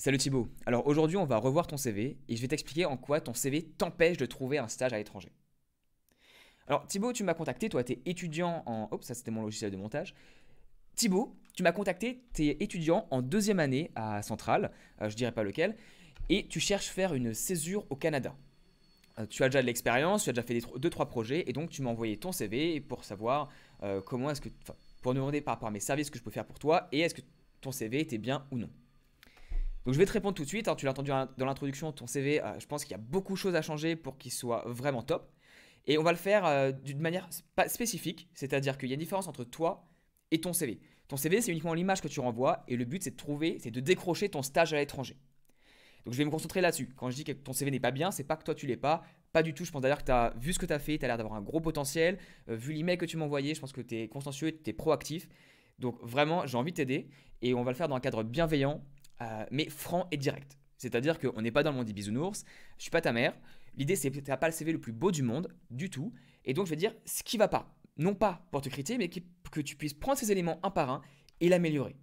Salut Thibaut. Alors aujourd'hui, on va revoir ton CV et je vais t'expliquer en quoi ton CV t'empêche de trouver un stage à l'étranger. Alors Thibaut, tu m'as contacté, toi, tu es étudiant en. Oups, ça c'était mon logiciel de montage. Thibaut, tu m'as contacté, tu es étudiant en deuxième année à Centrale, euh, je dirais pas lequel, et tu cherches faire une césure au Canada. Euh, tu as déjà de l'expérience, tu as déjà fait 2-3 projets, et donc tu m'as envoyé ton CV pour savoir euh, comment est-ce que. Pour demander par rapport à mes services que je peux faire pour toi, et est-ce que ton CV était bien ou non. Donc je vais te répondre tout de suite, hein. tu l'as entendu dans l'introduction, ton CV, euh, je pense qu'il y a beaucoup de choses à changer pour qu'il soit vraiment top. Et on va le faire euh, d'une manière spécifique, c'est-à-dire qu'il y a une différence entre toi et ton CV. Ton CV, c'est uniquement l'image que tu renvoies, et le but, c'est de trouver, c'est de décrocher ton stage à l'étranger. Donc je vais me concentrer là-dessus. Quand je dis que ton CV n'est pas bien, c'est pas que toi tu l'es pas, pas du tout. Je pense d'ailleurs que tu as vu ce que tu as fait, tu as l'air d'avoir un gros potentiel. Euh, vu l'email que tu m'as envoyé, je pense que tu es consciencieux, tu es proactif. Donc vraiment, j'ai envie de t'aider et on va le faire dans un cadre bienveillant euh, mais franc et direct. C'est-à-dire qu'on n'est pas dans le monde des bisounours, je suis pas ta mère. L'idée, c'est que tu n'as pas le CV le plus beau du monde, du tout. Et donc, je vais dire ce qui va pas. Non pas pour te critiquer, mais que tu puisses prendre ces éléments un par un et l'améliorer.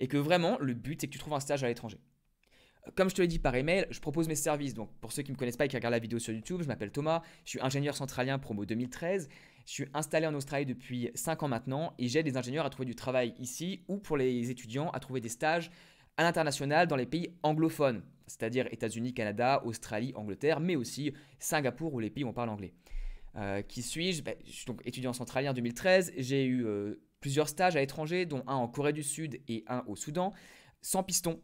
Et que vraiment, le but, c'est que tu trouves un stage à l'étranger. Euh, comme je te l'ai dit par email, je propose mes services. Donc, pour ceux qui ne me connaissent pas et qui regardent la vidéo sur YouTube, je m'appelle Thomas, je suis ingénieur centralien promo 2013. Je suis installé en Australie depuis 5 ans maintenant et j'aide les ingénieurs à trouver du travail ici ou pour les étudiants à trouver des stages à l'international dans les pays anglophones, c'est-à-dire États-Unis, Canada, Australie, Angleterre, mais aussi Singapour ou les pays où on parle anglais. Euh, qui suis-je ben, Je suis donc étudiant centralien en 2013, j'ai eu euh, plusieurs stages à l'étranger, dont un en Corée du Sud et un au Soudan, sans piston,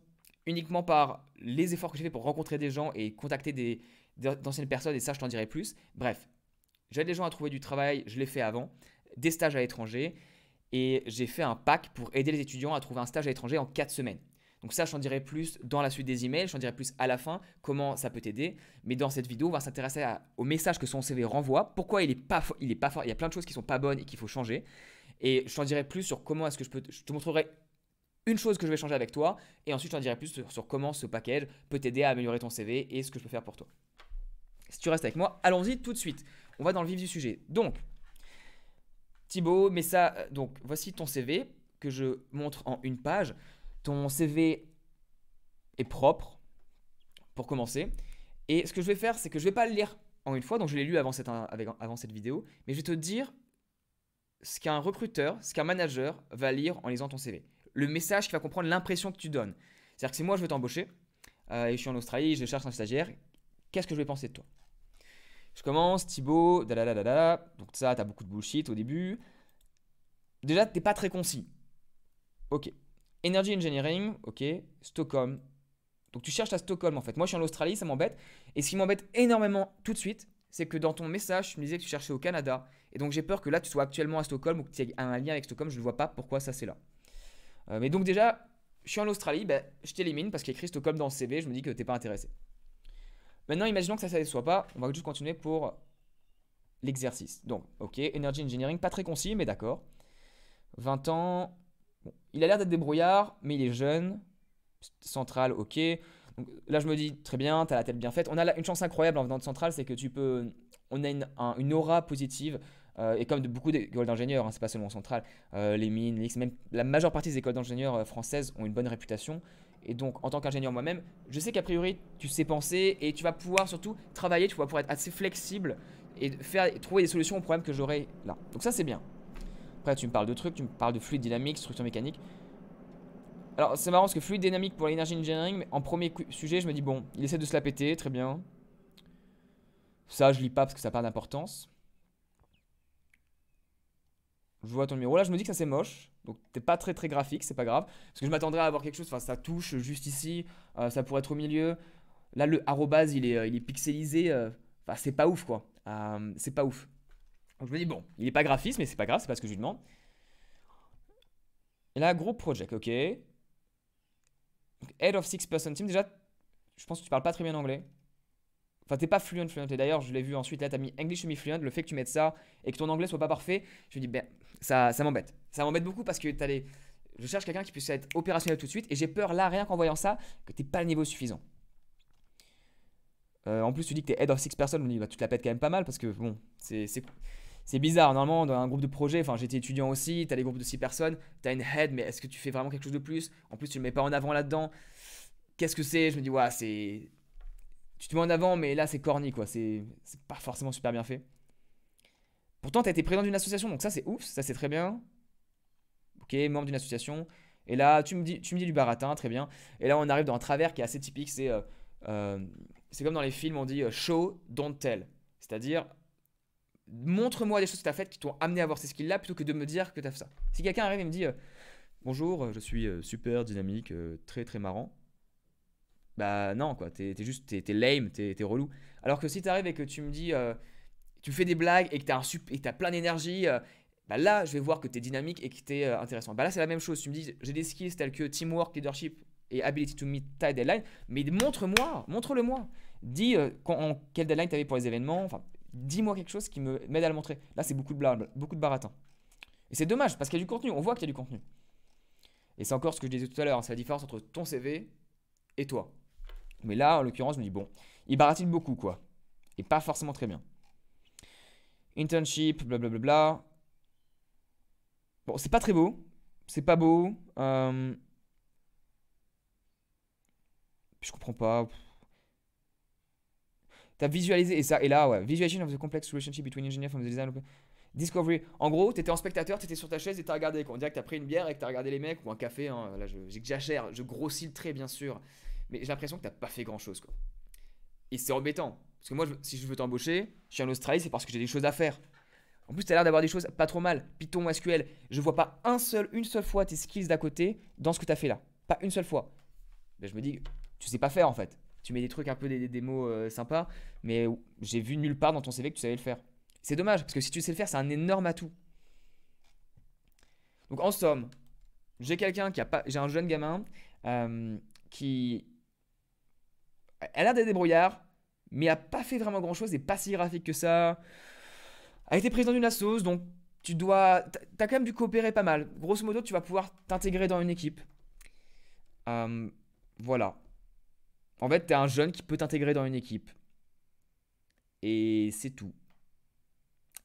uniquement par les efforts que j'ai faits pour rencontrer des gens et contacter des, d'anciennes personnes, et ça je t'en dirai plus. Bref, j'aide les gens à trouver du travail, je l'ai fait avant, des stages à l'étranger, et j'ai fait un pack pour aider les étudiants à trouver un stage à l'étranger en 4 semaines. Donc ça, j'en dirai plus dans la suite des emails, j'en dirai plus à la fin comment ça peut t'aider. Mais dans cette vidéo, on va s'intéresser au message que son CV renvoie, pourquoi il est pas il est pas fort, il y a plein de choses qui sont pas bonnes et qu'il faut changer. Et je t'en dirai plus sur comment est-ce que je peux je te montrerai une chose que je vais changer avec toi et ensuite je t'en dirai plus sur, comment ce package peut t'aider à améliorer ton CV et ce que je peux faire pour toi. Si tu restes avec moi, allons-y tout de suite. On va dans le vif du sujet. Donc Thibaut, mais ça euh, donc voici ton CV que je montre en une page. Ton CV est propre, pour commencer. Et ce que je vais faire, c'est que je vais pas le lire en une fois, donc je l'ai lu avant cette, avant cette vidéo, mais je vais te dire ce qu'un recruteur, ce qu'un manager va lire en lisant ton CV. Le message qui va comprendre l'impression que tu donnes. C'est-à-dire que si moi je veux t'embaucher, euh, et je suis en Australie, je cherche un stagiaire, qu'est-ce que je vais penser de toi Je commence, Thibaut, da-da-da-da-da. donc ça, t'as beaucoup de bullshit au début. Déjà, t'es pas très concis. Ok, Energy Engineering, ok, Stockholm. Donc tu cherches à Stockholm en fait. Moi je suis en Australie, ça m'embête. Et ce qui m'embête énormément tout de suite, c'est que dans ton message, tu me disais que tu cherchais au Canada. Et donc j'ai peur que là tu sois actuellement à Stockholm ou que tu aies un lien avec Stockholm. Je ne vois pas pourquoi ça c'est là. Euh, mais donc déjà, je suis en Australie, ben, je t'élimine parce qu'il y a écrit Stockholm dans le CV. Je me dis que n'es pas intéressé. Maintenant, imaginons que ça ne soit pas. On va juste continuer pour l'exercice. Donc, ok, Energy Engineering, pas très concis, mais d'accord. 20 ans, il a l'air d'être débrouillard, mais il est jeune. Central, ok. là, je me dis, très bien, tu as la tête bien faite. On a une chance incroyable en venant de Central, c'est que tu peux. On a une, aura positive. Euh, et comme de beaucoup d'écoles d'ingénieurs, hein, c'est pas seulement Central, euh, les mines, l'X, même la majeure partie des écoles d'ingénieurs euh, françaises ont une bonne réputation. Et donc, en tant qu'ingénieur moi-même, je sais qu'a priori, tu sais penser et tu vas pouvoir surtout travailler, tu vas pouvoir être assez flexible et faire, trouver des solutions aux problèmes que j'aurai là. Donc ça, c'est bien. Après, tu me parles de trucs, tu me parles de fluide dynamique, structure mécanique. Alors, c'est marrant parce que fluide dynamique pour l'énergie engineering, mais en premier sujet, je me dis, bon, il essaie de se la péter, très bien. Ça, je lis pas parce que ça n'a pas d'importance. Je vois ton numéro là, je me dis que ça c'est moche. Donc t'es pas très très graphique, c'est pas grave. Parce que je m'attendrais à avoir quelque chose, enfin ça touche juste ici, euh, ça pourrait être au milieu. Là le arrobase il est, euh, il est pixelisé, euh, enfin c'est pas ouf quoi. c'est pas ouf je me dis, bon, il n'est pas graphiste, mais c'est pas grave, c'est pas ce que je lui demande. Et là, group project, ok. head of six person team, déjà, je pense que tu parles pas très bien anglais. Enfin, t'es pas fluent, fluent. Et d'ailleurs, je l'ai vu ensuite, là, t'as mis English semi fluent. Le fait que tu mettes ça et que ton anglais soit pas parfait, je me dis, ben, ça, ça m'embête. Ça m'embête beaucoup parce que t'as les. Je cherche quelqu'un qui puisse être opérationnel tout de suite et j'ai peur là, rien qu'en voyant ça, que t'es pas le niveau suffisant. Euh, en plus, tu dis que t'es head of six personnes, on me dit, bah, tu te la pètes quand même pas mal parce que bon, c'est c'est bizarre. Normalement, dans un groupe de projet, enfin, j'étais étudiant aussi, tu as les groupes de six personnes, tu as une head, mais est-ce que tu fais vraiment quelque chose de plus En plus, tu le mets pas en avant là-dedans. Qu'est-ce que c'est Je me dis, ouais, c'est. Tu te mets en avant, mais là, c'est corny, quoi. C'est pas forcément super bien fait. Pourtant, tu as été président d'une association, donc ça, c'est ouf, ça, c'est très bien. Ok, membre d'une association. Et là, tu me dis, tu me dis du baratin, très bien. Et là, on arrive dans un travers qui est assez typique. C'est euh, euh, c'est comme dans les films, on dit euh, show, don't tell. C'est-à-dire, montre-moi des choses que tu as faites qui t'ont amené à avoir ces skills-là plutôt que de me dire que tu as fait ça. Si quelqu'un arrive et me dit euh, Bonjour, euh, je suis euh, super dynamique, très très marrant. Bah non, quoi, t'es juste, t'es lame, t'es relou. Alors que si t'arrives et que tu me dis, tu fais des blagues et que t'as as plein d'énergie, bah là, je vais voir que t'es dynamique et que t'es intéressant. Bah là, c'est la même chose. Tu me dis, j'ai des skills tels que teamwork, leadership et ability to meet ta deadline, mais montre-moi, montre-le-moi. Dis quand, en, quelle deadline t'avais pour les événements, enfin, dis-moi quelque chose qui me m'aide à le montrer. Là, c'est beaucoup de blabla, beaucoup de baratin. Et c'est dommage parce qu'il y a du contenu, on voit qu'il y a du contenu. Et c'est encore ce que je disais tout à l'heure, hein, c'est la différence entre ton CV et toi. Mais là, en l'occurrence, je me dis, bon, il baratine beaucoup, quoi. Et pas forcément très bien. Internship, blablabla. Bon, c'est pas très beau. C'est pas beau. Euh, je comprends pas. T'as visualisé, et, ça, et là, ouais, visualization of the complex relationship between engineers from the design. Discovery. En gros, t'étais en spectateur, t'étais sur ta chaise et t'as regardé. On dirait que t'as pris une bière et que t'as regardé les mecs ou un café. Hein. Là, j'exagère, je, je grossis le trait, bien sûr. Mais j'ai l'impression que t'as pas fait grand chose, quoi. Et c'est embêtant. Parce que moi, si je veux t'embaucher, je suis en Australie, c'est parce que j'ai des choses à faire. En plus, t'as l'air d'avoir des choses pas trop mal. Python, SQL. Je vois pas un seul, une seule fois tes skills d'à côté dans ce que t'as fait là. Pas une seule fois. Ben, je me dis, tu sais pas faire en fait tu mets des trucs un peu des, des mots euh, sympas, mais j'ai vu nulle part dans ton CV que tu savais le faire. C'est dommage, parce que si tu sais le faire, c'est un énorme atout. Donc en somme, j'ai quelqu'un qui a pas, j'ai un jeune gamin euh, qui a des débrouillards débrouillard, mais a pas fait vraiment grand chose, n'est pas si graphique que ça, a été président d'une assoce, donc tu dois, t'as quand même dû coopérer pas mal. Grosso modo, tu vas pouvoir t'intégrer dans une équipe. Euh, voilà. En fait, tu es un jeune qui peut t'intégrer dans une équipe. Et c'est tout.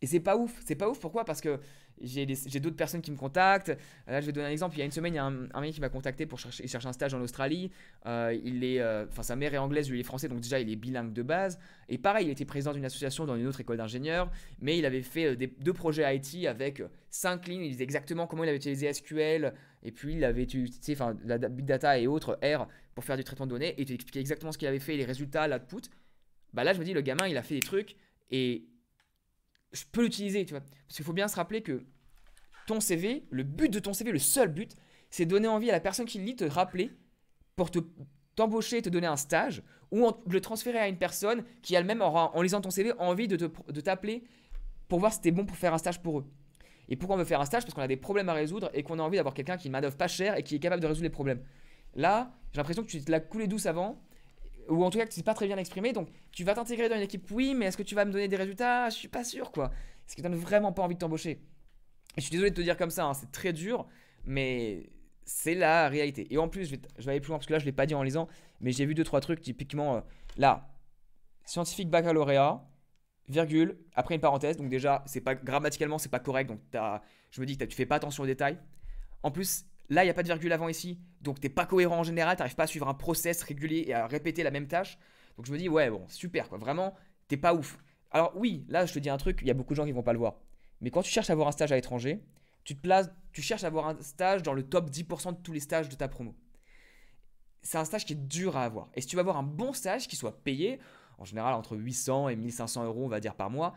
Et c'est pas ouf. C'est pas ouf pourquoi Parce que j'ai d'autres personnes qui me contactent. Euh, là, je vais donner un exemple. Il y a une semaine, il y a un, un mec qui m'a contacté pour chercher, un stage en Australie. Euh, il est, euh, sa mère est anglaise, lui il est français, donc déjà il est bilingue de base. Et pareil, il était président d'une association dans une autre école d'ingénieurs, mais il avait fait deux projets IT avec cinq lignes. Il disait exactement comment il avait utilisé SQL, et puis il avait utilisé, enfin, la big data et autres R pour faire du traitement de données et t'expliquer exactement ce qu'il avait fait, les résultats, l'output, bah là je me dis le gamin il a fait des trucs et je peux l'utiliser, tu vois. Parce qu'il faut bien se rappeler que ton CV, le but de ton CV, le seul but, c'est donner envie à la personne qui le lit de te rappeler pour te t'embaucher, te donner un stage ou le transférer à une personne qui elle-même aura en lisant ton CV envie de, t'appeler pour voir si t'es bon pour faire un stage pour eux. Et pourquoi on veut faire un stage Parce qu'on a des problèmes à résoudre et qu'on a envie d'avoir quelqu'un qui ne pas cher et qui est capable de résoudre les problèmes. Là, j'ai l'impression que tu te la coulé douce avant, ou en tout cas que tu sais pas très bien exprimé, Donc tu vas t'intégrer dans une équipe, oui, mais est-ce que tu vas me donner des résultats Je suis pas sûr, quoi. Est-ce que tu n'as vraiment pas envie de t'embaucher Je suis désolé de te dire comme ça, hein, c'est très dur, mais c'est la réalité. Et en plus, je vais, aller plus loin parce que là, je l'ai pas dit en lisant, mais j'ai vu deux trois trucs typiquement euh, là, scientifique baccalauréat, virgule, après une parenthèse. Donc déjà, c'est pas grammaticalement, c'est pas correct. Donc as, je me dis que as, tu fais pas attention aux détails. En plus, Là, il n'y a pas de virgule avant ici, donc t'es pas cohérent en général, t'arrives pas à suivre un process régulier et à répéter la même tâche. Donc je me dis, ouais, bon, super, quoi. Vraiment, t'es pas ouf. Alors oui, là, je te dis un truc, il y a beaucoup de gens qui vont pas le voir. Mais quand tu cherches à avoir un stage à l'étranger, tu te places, tu cherches à avoir un stage dans le top 10% de tous les stages de ta promo. C'est un stage qui est dur à avoir. Et si tu vas avoir un bon stage qui soit payé, en général entre 800 et 1500 euros, on va dire par mois,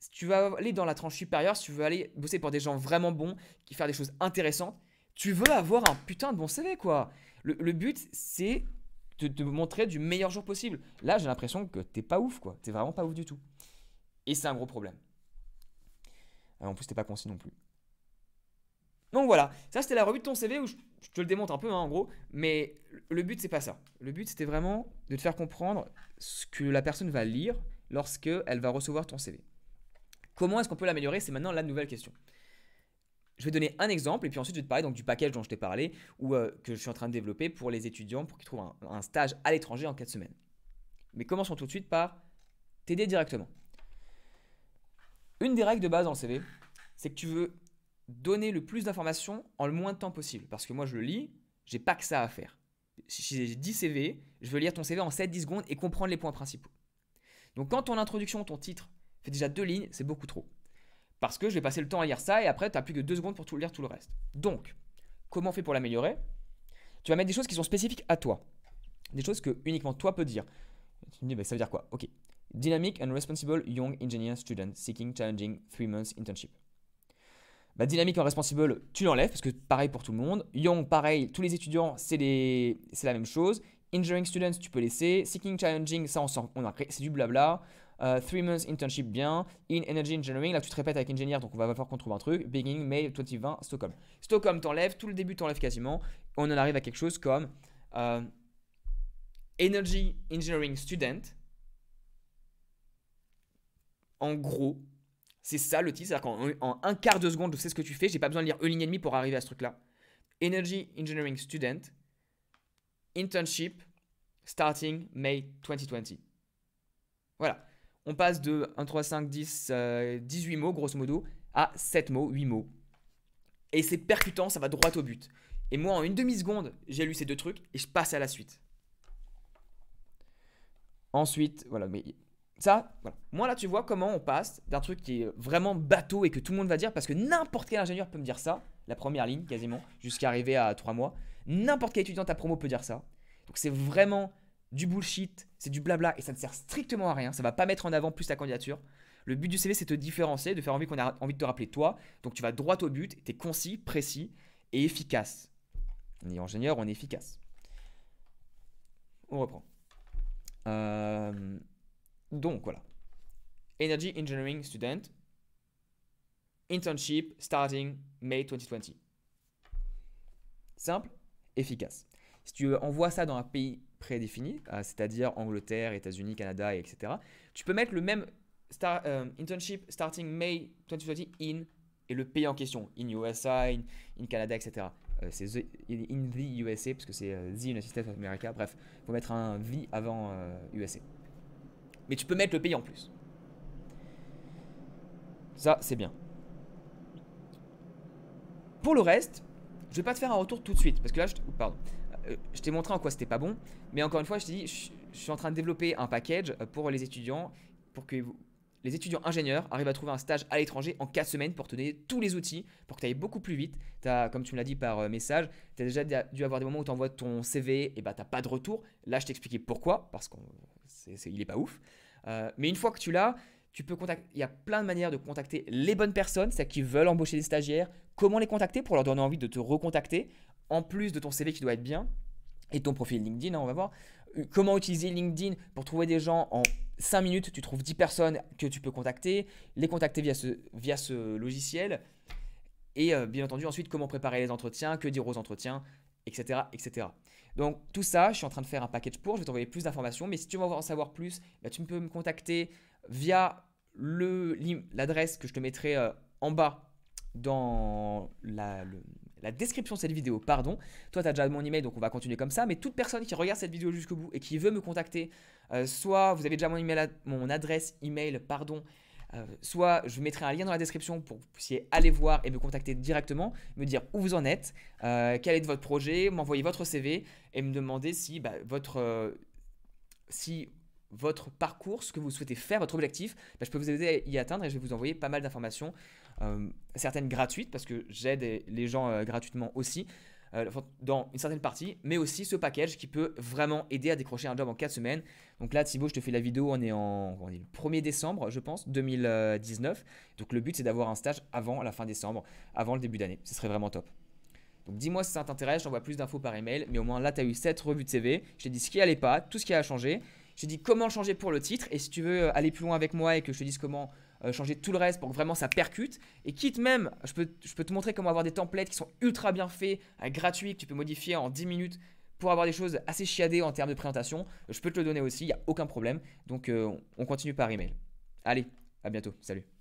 si tu vas aller dans la tranche supérieure, si tu veux aller bosser pour des gens vraiment bons, qui faire des choses intéressantes, tu veux avoir un putain de bon CV, quoi. Le, but, c'est de te montrer du meilleur jour possible. Là, j'ai l'impression que t'es pas ouf, quoi. T'es vraiment pas ouf du tout. Et c'est un gros problème. Euh, en plus, t'es pas concis non plus. Donc voilà, ça c'était la revue de ton CV où je, te le démontre un peu hein, en gros, mais le but c'est pas ça. Le but c'était vraiment de te faire comprendre ce que la personne va lire lorsque va recevoir ton CV. Comment est-ce qu'on peut l'améliorer C'est maintenant la nouvelle question. Je vais donner un exemple et puis ensuite je vais te parler donc, du package dont je t'ai parlé ou euh, que je suis en train de développer pour les étudiants pour qu'ils trouvent un, stage à l'étranger en 4 semaines. Mais commençons tout de suite par t'aider directement. Une des règles de base dans le CV, c'est que tu veux donner le plus d'informations en le moins de temps possible. Parce que moi, je le lis, j'ai pas que ça à faire. Si j'ai 10 CV, je veux lire ton CV en 7-10 secondes et comprendre les points principaux. Donc quand ton introduction, ton titre fait déjà deux lignes, c'est beaucoup trop. Parce que je vais passer le temps à lire ça et après, tu n'as plus que deux secondes pour tout lire tout le reste. Donc, comment on fait pour l'améliorer Tu vas mettre des choses qui sont spécifiques à toi. Des choses que uniquement toi peux dire. Tu me dis, bah, ça veut dire quoi Ok. Dynamic and responsible young engineer student seeking challenging three months internship. Bah, dynamique and responsible, tu l'enlèves parce que pareil pour tout le monde. Young, pareil, tous les étudiants, c'est les... la même chose. Engineering students, tu peux laisser. Seeking challenging, ça on, on a... c'est du blabla. Euh, three months internship bien. In energy engineering, là tu te répètes avec ingénieur, donc on va falloir qu'on trouve un truc. Beginning, May 2020, Stockholm. Stockholm t'enlève, tout le début t'enlève quasiment. On en arrive à quelque chose comme euh, energy engineering student. En gros, c'est ça le titre. C'est-à-dire qu'en un quart de seconde, je sais ce que tu fais. J'ai pas besoin de lire une ligne et demie pour arriver à ce truc-là. Energy engineering student. Internship starting May 2020. Voilà on passe de 1, 3, 5, 10, 18 mots, grosso modo, à 7 mots, 8 mots. Et c'est percutant, ça va droit au but. Et moi, en une demi-seconde, j'ai lu ces deux trucs et je passe à la suite. Ensuite, voilà, mais ça, Moi, là, tu vois comment on passe d'un truc qui est vraiment bateau et que tout le monde va dire, parce que n'importe quel ingénieur peut me dire ça, la première ligne quasiment, jusqu'à arriver à 3 mois. N'importe quel étudiant à promo peut dire ça. Donc c'est vraiment du bullshit c'est du blabla et ça ne sert strictement à rien, ça va pas mettre en avant plus ta candidature. Le but du CV, c'est de te différencier, de faire envie qu'on a envie de te rappeler toi. Donc tu vas droit au but, tu es concis, précis et efficace. On est ingénieur, on est efficace. On reprend. Euh, donc voilà. Energy Engineering Student. Internship starting May 2020. Simple, efficace. Si tu envoies ça dans un pays défini euh, c'est-à-dire Angleterre, États-Unis, Canada, etc. Tu peux mettre le même euh, internship starting May 2020 in et le pays en question, in USA, in, Canada, etc. Euh, c'est in the USA parce que c'est the United States of America. Bref, il faut mettre un V avant USA. Mais tu peux mettre le pays en plus. Ça, c'est bien. Pour le reste, je vais pas te faire un retour tout de suite parce que là, je, pardon je t'ai montré en quoi c'était pas bon, mais encore une fois, je te dis, je, suis en train de développer un package pour les étudiants, pour que les étudiants ingénieurs arrivent à trouver un stage à l'étranger en 4 semaines pour tenir tous les outils, pour que tu ailles beaucoup plus vite. As, comme tu me l'as dit par euh, message, tu as déjà dû avoir des moments où tu envoies ton CV et tu bah, t'as pas de retour. Là, je t'expliquais pourquoi, parce qu'il est pas ouf. Euh, mais une fois que tu l'as, tu peux contacter. Il y a plein de manières de contacter les bonnes personnes, celles qui veulent embaucher des stagiaires. Comment les contacter pour leur donner envie de te recontacter en plus de ton CV qui doit être bien, et ton profil LinkedIn, hein, on va voir, euh, comment utiliser LinkedIn pour trouver des gens en 5 minutes, tu trouves 10 personnes que tu peux contacter, les contacter via ce, via ce logiciel, et euh, bien entendu ensuite comment préparer les entretiens, que dire aux entretiens, etc. etc. Donc tout ça, je suis en train de faire un package pour, je vais t'envoyer plus d'informations, mais si tu veux en savoir plus, bah, tu peux me contacter via l'adresse que je te mettrai euh, en bas dans la, le, la description de cette vidéo, pardon. Toi, tu as déjà mon email, donc on va continuer comme ça. Mais toute personne qui regarde cette vidéo jusqu'au bout et qui veut me contacter, euh, soit vous avez déjà mon, email mon adresse email, pardon, euh, soit je mettrai un lien dans la description pour que vous puissiez aller voir et me contacter directement, me dire où vous en êtes, euh, quel est votre projet, m'envoyer votre CV et me demander bah, si votre... parcours, ce que vous souhaitez faire, votre objectif, bah, je peux vous aider à y atteindre et je vais vous envoyer pas mal d'informations euh, certaines gratuites, parce que j'aide les gens euh, gratuitement aussi, euh, dans une certaine partie, mais aussi ce package qui peut vraiment aider à décrocher un job en 4 semaines. Donc là, Thibaut, je te fais la vidéo, on est en on le 1er décembre, je pense, 2019. Donc le but, c'est d'avoir un stage avant la fin décembre, avant le début d'année. Ce serait vraiment top. Donc dis-moi si ça t'intéresse, j'envoie plus d'infos par email, mais au moins là, tu as eu cette revue de CV. Je t'ai dit ce qui allait pas, tout ce qui a changé. Je t'ai dit comment changer pour le titre, et si tu veux aller plus loin avec moi et que je te dise comment euh, changer tout le reste pour que vraiment ça percute. Et quitte même, je peux, je peux te montrer comment avoir des templates qui sont ultra bien faits, euh, gratuits, que tu peux modifier en 10 minutes pour avoir des choses assez chiadées en termes de présentation. Je peux te le donner aussi, il n'y a aucun problème. Donc euh, on continue par email. Allez, à bientôt, salut.